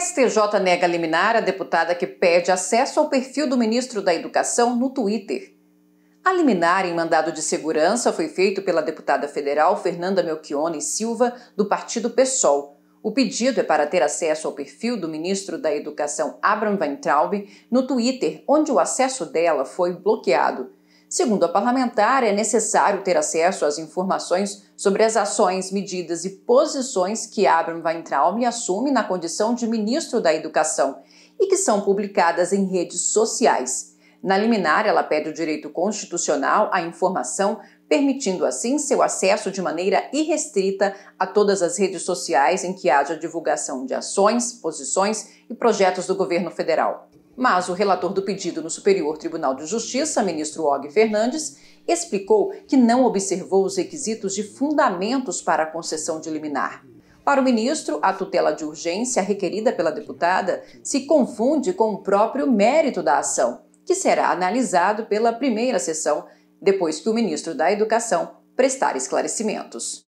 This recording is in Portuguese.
STJ nega liminar a deputada que pede acesso ao perfil do ministro da Educação no Twitter. A liminar em mandado de segurança foi feito pela deputada federal Fernanda Melchione Silva, do partido PSOL. O pedido é para ter acesso ao perfil do ministro da Educação Abraham Weintraub no Twitter, onde o acesso dela foi bloqueado. Segundo a parlamentar, é necessário ter acesso às informações sobre as ações, medidas e posições que Abraham Weintraub assume na condição de ministro da Educação e que são publicadas em redes sociais. Na liminar, ela pede o direito constitucional à informação, permitindo assim seu acesso de maneira irrestrita a todas as redes sociais em que haja divulgação de ações, posições e projetos do governo federal mas o relator do pedido no Superior Tribunal de Justiça, ministro Og Fernandes, explicou que não observou os requisitos de fundamentos para a concessão de liminar. Para o ministro, a tutela de urgência requerida pela deputada se confunde com o próprio mérito da ação, que será analisado pela primeira sessão, depois que o ministro da Educação prestar esclarecimentos.